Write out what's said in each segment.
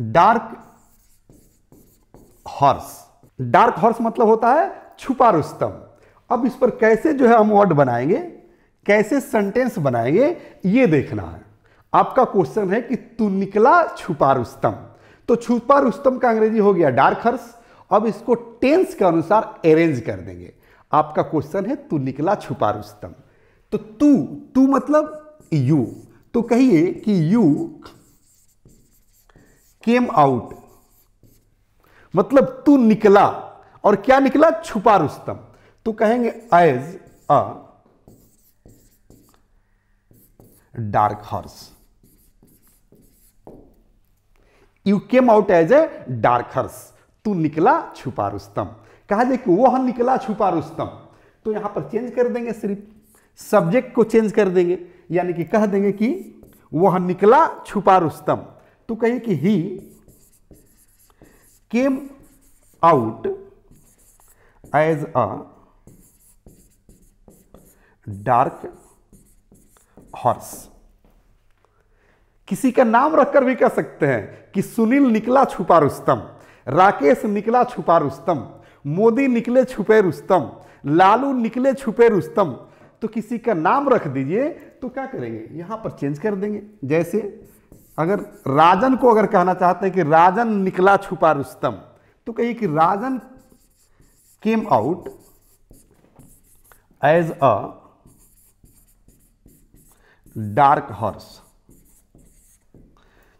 Dark horse dark horse मतलब होता है छुपा रुस्तम अब इस पर कैसे जो है हम वर्ड बनाएंगे कैसे सेंटेंस बनाएंगे ये देखना है आपका क्वेश्चन है कि तू निकला छुपा रुस्तम तो छुपा रुस्तम का अंग्रेजी हो गया डार्क हर्स अब इसको टेंस के अनुसार अरेंज कर देंगे आपका क्वेश्चन है तू निकला छुपा रुस्तम तो तू तू मतलब यू तो कहिए कि यू केम आउट मतलब तू निकला और क्या निकला छुपा रुस्तम तो कहेंगे as a dark horse you came out as a dark horse तू निकला छुपा रुस्तम कहा जाए कि वह निकला छुपा रुस्तम तो यहां पर चेंज कर देंगे सिर्फ सब्जेक्ट को चेंज कर देंगे यानी कि कह देंगे कि वह निकला छुपा रुस्तम तू कहे कि he came out as a dark horse किसी का नाम रखकर भी कह सकते हैं कि सुनील निकला छुपा रुस्तम राकेश निकला छुपा रुस्तम मोदी निकले छुपे रुस्तम लालू निकले छुपे रुस्तम तो किसी का नाम रख दीजिए तो क्या करेंगे यहां पर चेंज कर देंगे जैसे अगर राजन को अगर कहना चाहते हैं कि राजन निकला छुपा रुस्तम तो कहिए कि Rajan came out as a dark horse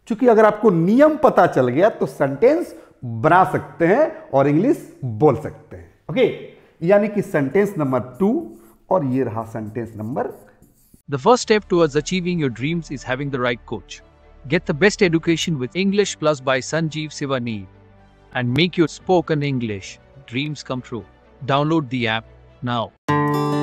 क्योंकि अगर आपको नियम पता चल गया तो सेंटेंस बना सकते हैं और इंग्लिश बोल सकते हैं ओके यानी कि सेंटेंस नंबर टू और ये रहा sentence number the first step towards achieving your dreams is having the right coach Get the best education with English Plus by Sanjeev Sivani and make your spoken English dreams come true. Download the app now.